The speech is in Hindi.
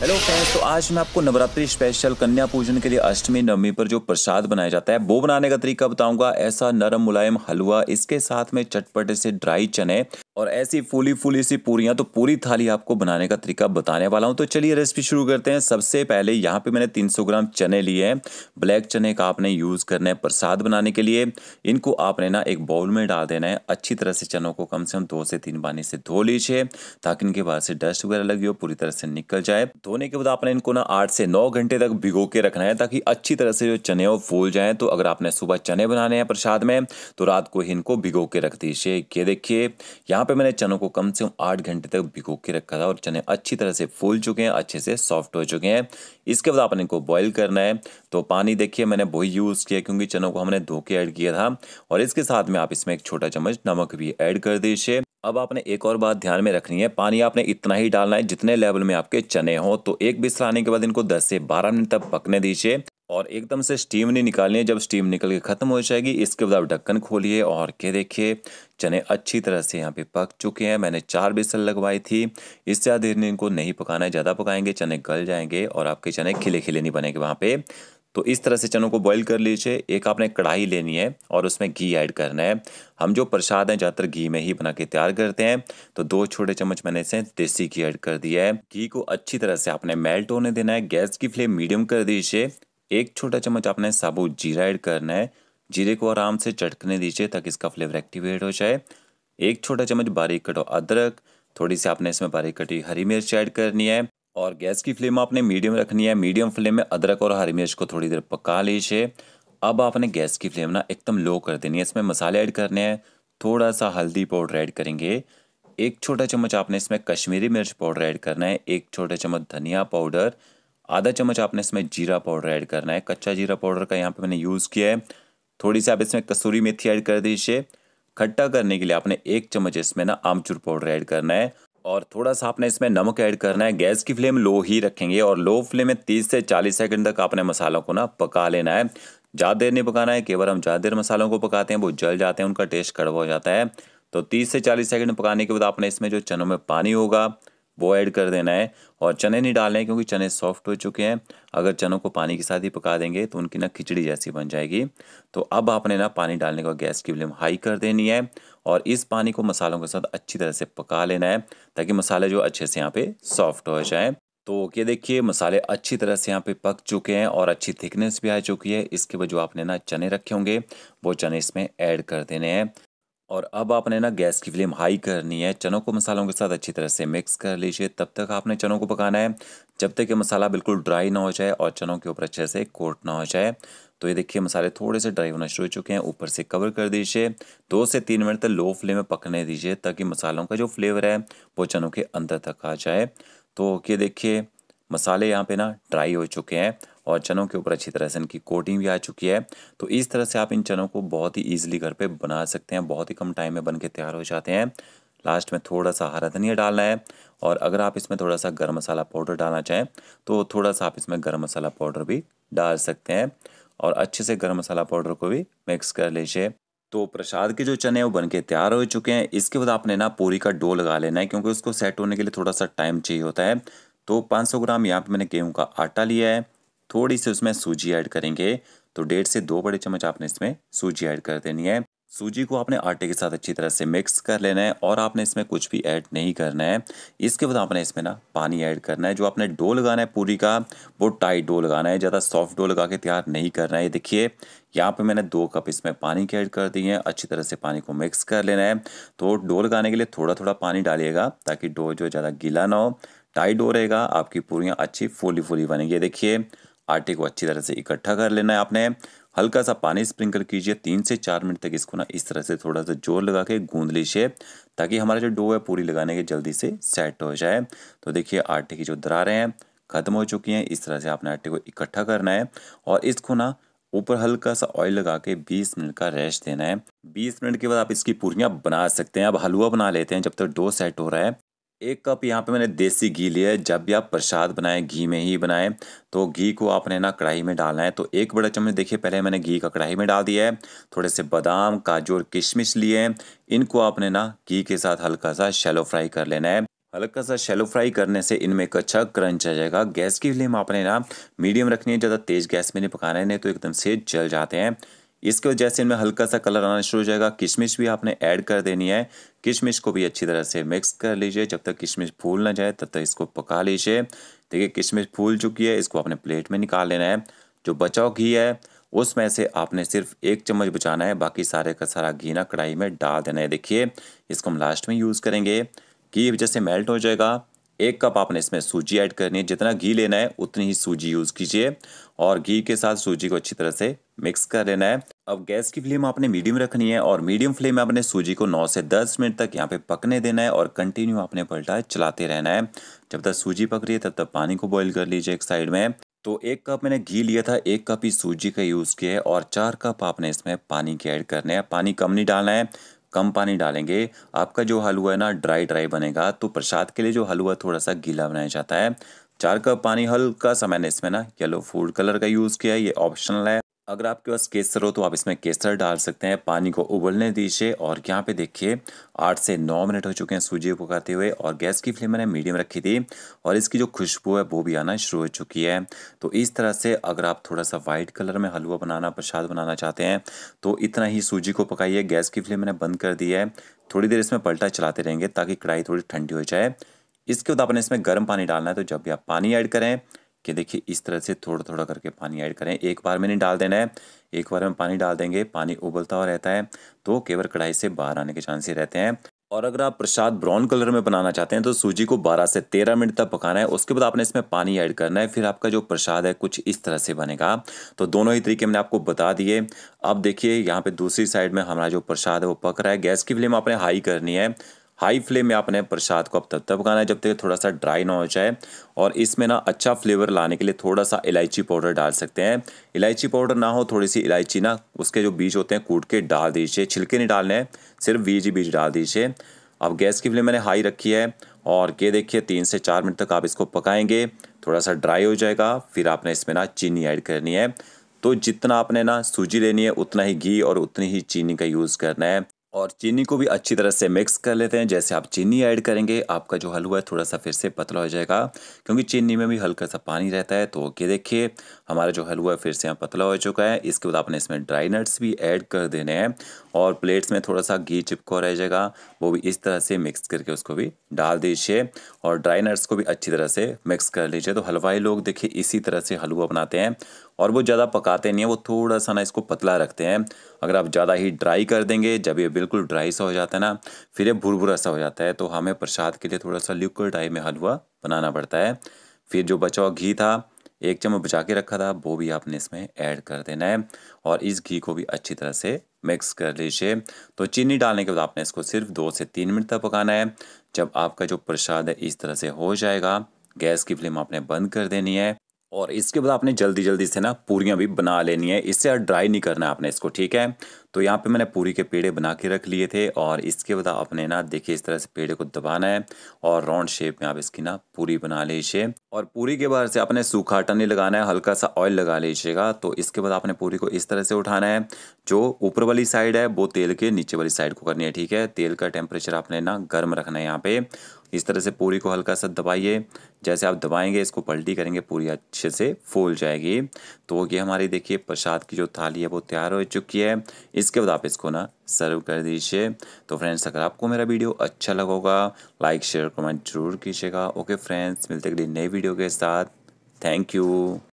हेलो फ्रेंड्स तो आज मैं आपको नवरात्रि स्पेशल कन्या पूजन के लिए अष्टमी नवमी पर जो प्रसाद बनाया जाता है वो बनाने का तरीका बताऊंगा ऐसा नरम मुलायम हलवा इसके साथ में चटपटे से ड्राई चने और ऐसी फूली फूली सी पूरियां तो पूरी थाली आपको बनाने का तरीका बताने वाला हूं तो चलिए रेसिपी शुरू करते हैं सबसे पहले यहाँ पे मैंने तीन ग्राम चने लिए हैं ब्लैक चने का आपने यूज़ करना है प्रसाद बनाने के लिए इनको आपने ना एक बाउल में डाल देना है अच्छी तरह से चनों को कम से कम दो से तीन पानी से धो लीजिए ताकि इनके बाहर से डस्ट वगैरह लगी हो पूरी तरह से निकल जाए धोने के बाद आपने इनको ना आठ से नौ घंटे तक भिगो के रखना है ताकि अच्छी तरह से जो चने वो फूल जाएँ तो अगर आपने सुबह चने बनाने हैं प्रसाद में तो रात को ही इनको भिगो के रख दीजिए ये देखिए यहाँ पर मैंने चनों को कम से कम आठ घंटे तक भिगो के रखा था और चने अच्छी तरह से फूल चुके हैं अच्छे से सॉफ्ट हो चुके हैं इसके बाद आपने इनको बॉयल करना है तो पानी देखिए मैंने वही यूज़ किया क्योंकि चनों को हमने धो के ऐड किया था और इसके साथ में आप इसमें एक छोटा चम्मच नमक भी ऐड कर दीजिए अब आपने एक और बात ध्यान में रखनी है पानी आपने इतना ही डालना है जितने लेवल में आपके चने हों तो एक बिस्तर आने के बाद इनको 10 से 12 मिनट तक पकने दीजिए और एकदम से स्टीम नहीं निकालनी है जब स्टीम निकल के ख़त्म हो जाएगी इसके बाद आप ढक्कन खोलिए और के देखिए चने अच्छी तरह से यहाँ पे पक चुके हैं मैंने चार बेसन लगवाई थी इससे ज़्यादा देर इनको नहीं पकाना है ज़्यादा पकाएंगे चने गल जाएंगे और आपके चने खिले खिले नहीं बनेंगे वहाँ पे तो इस तरह से चनों को बॉईल कर लीजिए एक आपने कढ़ाई लेनी है और उसमें घी ऐड करना है हम जो प्रसाद हैं ज़्यादातर घी में ही बना के तैयार करते हैं तो दो छोटे चम्मच मैंने इसे देसी घी ऐड कर दिया है घी को अच्छी तरह से आपने मेल्ट होने देना है गैस की फ्लेम मीडियम कर दीजिए एक छोटा चम्मच आपने साबुत जीरा ऐड करना है जीरे को आराम से चटकने दीजिए ताकि इसका फ्लेवर एक्टिवेट हो जाए एक छोटा चम्मच बारीक कटो अदरक थोड़ी सी आपने इसमें बारीक कटी हरी मिर्च ऐड करनी है और गैस की फ्लेम आपने मीडियम रखनी है मीडियम फ्लेम में अदरक और हरी मिर्च को थोड़ी देर पका लीजिए अब आपने गैस की फ्लेम ना एकदम लो कर देनी है इसमें मसाले ऐड करने हैं थोड़ा सा हल्दी पाउडर ऐड करेंगे एक छोटा चम्मच आपने इसमें कश्मीरी मिर्च पाउडर ऐड करना है एक छोटा चम्मच धनिया पाउडर आधा चम्मच आपने इसमें जीरा पाउडर ऐड करना है कच्चा जीरा पाउडर का यहाँ पर मैंने यूज़ किया है थोड़ी सी आप इसमें कसूरी मेथी ऐड कर दीजिए खट्टा करने के लिए आपने एक चम्मच इसमें ना आमचूर पाउडर ऐड करना है और थोड़ा सा आपने इसमें नमक ऐड करना है गैस की फ्लेम लो ही रखेंगे और लो फ्लेम में तीस से चालीस सेकंड तक आपने मसालों को ना पका लेना है ज़्यादा देर नहीं पकाना है कई बार हम ज़्यादा देर मसालों को पकाते हैं वो जल जाते हैं उनका टेस्ट कड़वा हो जाता है तो तीस से चालीस सेकंड पकाने के बाद आपने इसमें जो चनों में पानी होगा वो ऐड कर देना है और चने नहीं डालने क्योंकि चने सॉफ्ट हो चुके हैं अगर चनों को पानी के साथ ही पका देंगे तो उनकी ना खिचड़ी जैसी बन जाएगी तो अब आपने ना पानी डालने का गैस की फ्लेम हाई कर देनी है और इस पानी को मसालों के साथ अच्छी तरह से पका लेना है ताकि मसाले जो अच्छे से यहाँ पे सॉफ्ट हो जाए तो ये देखिए मसाले अच्छी तरह से यहाँ पे पक चुके हैं और अच्छी थिकनेस भी आ चुकी है इसके बाद जो आपने ना चने रखे होंगे वो चने इसमें ऐड कर देने हैं और अब आपने ना गैस की फ्लेम हाई करनी है चनों को मसालों के साथ अच्छी तरह से मिक्स कर लीजिए तब तक आपने चनों को पकाना है जब तक ये मसाला बिल्कुल ड्राई ना हो जाए और चनों के ऊपर अच्छे से कोट ना हो जाए तो ये देखिए मसाले थोड़े से ड्राई होना शुरू हो चुके हैं ऊपर से कवर कर दीजिए दो से तीन मिनट तक लो फ्लेम में पकने दीजिए ताकि मसालों का जो फ्लेवर है वो चनों के अंदर तक आ जाए तो ये देखिए मसाले यहाँ पे ना ड्राई हो चुके हैं और चनों के ऊपर अच्छी तरह से इनकी कोटिंग भी आ चुकी है तो इस तरह से आप इन चनों को बहुत ही ईजिली घर पर बना सकते हैं बहुत ही कम टाइम में बन के तैयार हो जाते हैं लास्ट में थोड़ा सा हरा धनिया डालना है और अगर आप इसमें थोड़ा सा गर्म मसाला पाउडर डालना चाहें तो थोड़ा सा आप इसमें गर्म मसाला पाउडर भी डाल सकते हैं और अच्छे से गर्म मसाला पाउडर को भी मिक्स कर लीजिए तो प्रसाद के जो चने वो बन के तैयार हो चुके हैं इसके बाद आपने ना पूरी का डो लगा लेना है क्योंकि उसको सेट होने के लिए थोड़ा सा टाइम चाहिए होता है तो पाँच ग्राम यहाँ पर मैंने गेहूँ का आटा लिया है थोड़ी सी उसमें सूजी ऐड करेंगे तो डेढ़ से दो बड़े चम्मच आपने इसमें सूजी ऐड कर देनी है सूजी को आपने आटे के साथ अच्छी तरह से मिक्स कर लेना है और आपने इसमें कुछ भी ऐड नहीं करना है इसके बाद आपने इसमें ना पानी ऐड करना है जो आपने डो लगाना है पूरी का वो टाइट डो लगाना है ज़्यादा सॉफ्ट डो लगा के तैयार नहीं करना है देखिए यहाँ पे मैंने दो कप इसमें पानी के ऐड कर दिए हैं अच्छी तरह से पानी को मिक्स कर लेना है तो डो लगाने के लिए थोड़ा थोड़ा पानी डालिएगा ताकि डो जो ज़्यादा गीला ना हो टाइट डो रहेगा आपकी पूरियाँ अच्छी फूली फूली बनेंगी देखिए आटे को अच्छी तरह से इकट्ठा कर लेना है आपने हल्का सा पानी स्प्रिंकल कीजिए तीन से चार मिनट तक इसको ना इस तरह से थोड़ा सा जोर लगा के गूंद लीजिए ताकि हमारा जो डो है पूरी लगाने के जल्दी से सेट हो जाए तो देखिए आटे की जो दरारें हैं ख़त्म हो चुकी हैं इस तरह से आपने आटे को इकट्ठा करना है और इसको ना ऊपर हल्का सा ऑयल लगा के 20 मिनट का रेस्ट देना है 20 मिनट के बाद आप इसकी पूरियाँ बना सकते हैं अब हलवा बना लेते हैं जब तक तो डो सेट हो रहा है एक कप यहाँ पे मैंने देसी घी लिया है जब भी आप प्रसाद बनाएं घी में ही बनाएं तो घी को आपने ना कढ़ाई में डालना है तो एक बड़ा चम्मच देखिए पहले मैंने घी का कढ़ाई में डाल दिया है थोड़े से बादाम काजू और किशमिश लिए हैं इनको आपने ना घी के साथ हल्का सा शैलो फ्राई कर लेना है हल्का सा शैलो फ्राई करने से इनमें एक अच्छा क्रंच आ जाएगा गैस की फ्लेम आपने ना मीडियम रखनी है ज़्यादा तेज़ गैस में नहीं पकाना है नहीं तो एकदम से जल जाते हैं इसके से इनमें हल्का सा कलर आना शुरू हो जाएगा किशमिश भी आपने ऐड कर देनी है किशमिश को भी अच्छी तरह से मिक्स कर लीजिए जब तक किशमिश फूल ना जाए तब तक इसको पका लीजिए देखिए किशमिश फूल चुकी है इसको आपने प्लेट में निकाल लेना है जो बचाव घी है उसमें से आपने सिर्फ एक चम्मच बचाना है बाकी सारे का सारा घी ना कढ़ाई में डाल देना है देखिए इसको हम लास्ट में यूज़ करेंगे घी जैसे मेल्ट हो जाएगा एक कप आपने इसमें सूजी ऐड करनी है जितना घी लेना है उतनी ही सूजी यूज़ कीजिए और घी के साथ सूजी को अच्छी तरह से मिक्स कर लेना है अब गैस की फ्लेम आपने मीडियम रखनी है और मीडियम फ्लेम में आपने सूजी को 9 से 10 मिनट तक यहाँ पे पकने देना है और कंटिन्यू आपने पलटा चलाते रहना है जब तक सूजी पक रही है तब तक पानी को बॉइल कर लीजिए एक साइड में तो एक कप मैंने घी लिया था एक कप ही सूजी का यूज़ किया है और चार कप आपने इसमें पानी के ऐड करने हैं पानी कम नहीं डालना है कम पानी डालेंगे आपका जो हलवा है ना ड्राई ड्राई बनेगा तो प्रसाद के लिए जो हलवा थोड़ा सा गीला बनाया जाता है चार कप पानी हल्का सा मैंने इसमें ना येलो फूड कलर का यूज़ किया है ये ऑप्शनल है अगर आपके पास केसर हो तो आप इसमें केसर डाल सकते हैं पानी को उबलने दीजिए और यहाँ पे देखिए आठ से नौ मिनट हो चुके हैं सूजी को पकाते हुए और गैस की फ्लेम मैंने मीडियम रखी थी और इसकी जो खुशबू है वो भी आना शुरू हो चुकी है तो इस तरह से अगर आप थोड़ा सा वाइट कलर में हलवा बनाना प्रसाद बनाना चाहते हैं तो इतना ही सूजी को पकाइए गैस की फ्लेम मैंने बंद कर दी है थोड़ी देर इसमें पलटा चलाते रहेंगे ताकि कढ़ाई थोड़ी ठंडी हो जाए इसके बाद आपने इसमें गर्म पानी डालना है तो जब भी आप पानी ऐड करें कि देखिए इस तरह से थोड़ा थोड़ा करके पानी ऐड करें एक बार में नहीं डाल देना है एक बार में पानी डाल देंगे पानी उबलता हुआ रहता है तो केवल कढ़ाई से बाहर आने के चांसेस रहते हैं और अगर आप प्रसाद ब्राउन कलर में बनाना चाहते हैं तो सूजी को 12 से 13 मिनट तक पकाना है उसके बाद आपने इसमें पानी ऐड करना है फिर आपका जो प्रसाद है कुछ इस तरह से बनेगा तो दोनों ही तरीके मैंने आपको बता दिए अब देखिए यहाँ पे दूसरी साइड में हमारा जो प्रसाद है वो पक रहा है गैस की फ्लेम आपने हाई करनी है हाई फ्लेम में आपने प्रसाद को अब तब तक पकाना है जब तक थोड़ा सा ड्राई ना हो जाए और इसमें ना अच्छा फ्लेवर लाने के लिए थोड़ा सा इलायची पाउडर डाल सकते हैं इलायची पाउडर ना हो थोड़ी सी इलायची ना उसके जो बीज होते हैं कूट के डाल दीजिए छिलके नहीं डालने हैं सिर्फ बीज ही बीज डाल दीजिए अब गैस की फ्लेम मैंने हाई रखी है और ये देखिए तीन से चार मिनट तक आप इसको पकाएंगे थोड़ा सा ड्राई हो जाएगा फिर आपने इसमें ना चीनी ऐड करनी है तो जितना आपने ना सूजी लेनी है उतना ही घी और उतनी ही चीनी का यूज़ करना है और चीनी को भी अच्छी तरह से मिक्स कर लेते हैं जैसे आप चीनी ऐड करेंगे आपका जो हलवा है थोड़ा सा फिर से पतला हो जाएगा क्योंकि चीनी में भी हल्का सा पानी रहता है तो ये देखिए हमारा जो हलवा है फिर से यहाँ पतला हो चुका है इसके बाद आपने इसमें ड्राई नट्स भी ऐड कर देने हैं और प्लेट्स में थोड़ा सा घी चिपको रह जाएगा वो भी इस तरह से मिक्स करके उसको भी डाल दीजिए और ड्राई नट्स को भी अच्छी तरह से मिक्स कर लीजिए तो हलवाई लोग देखिए इसी तरह से हलवा बनाते हैं और वो ज़्यादा पकाते नहीं है वो थोड़ा सा ना इसको पतला रखते हैं अगर आप ज़्यादा ही ड्राई कर देंगे जब ये बिल्कुल ड्राई सा हो जाता है ना फिर ये भुरभुरा सा हो जाता है तो हमें प्रसाद के लिए थोड़ा सा लिक्विड टाइप में हलवा बनाना पड़ता है फिर जो बचा हुआ घी था एक चम्मच बचा के रखा था वो भी आपने इसमें ऐड कर देना है और इस घी को भी अच्छी तरह से मिक्स कर लीजिए तो चीनी डालने के बाद आपने इसको सिर्फ दो से तीन मिनट तक पकाना है जब आपका जो प्रसाद है इस तरह से हो जाएगा गैस की फ्लेम आपने बंद कर देनी है और इसके बाद आपने जल्दी जल्दी से ना पूरियाँ भी बना लेनी है इससे ड्राई नहीं करना है आपने इसको ठीक है तो यहाँ पे मैंने पूरी के पेड़े बना के रख लिए थे और इसके बाद आपने ना देखिए इस तरह से पेड़े को दबाना है और राउंड शेप में आप इसकी ना पूरी बना लीजिए और पूरी के बाहर से आपने सूखा आटा नहीं लगाना है हल्का सा ऑयल लगा लीजिएगा तो इसके बाद आपने पूरी को इस तरह से उठाना है जो ऊपर वाली साइड है वो तेल के नीचे वाली साइड को करनी है ठीक है तेल का टेम्परेचर आपने ना गर्म रखना है यहाँ पे इस तरह से पूरी को हल्का सा दबाइए जैसे आप दबाएंगे इसको पलटी करेंगे पूरी अच्छे से फूल जाएगी तो ये हमारी देखिए प्रसाद की जो थाली है वो तैयार हो चुकी है इसके बाद आप इसको ना सर्व कर दीजिए तो फ्रेंड्स अगर आपको मेरा वीडियो अच्छा लगा होगा लाइक शेयर कमेंट जरूर कीजिएगा ओके फ्रेंड्स मिलते अगली नई वीडियो के साथ थैंक यू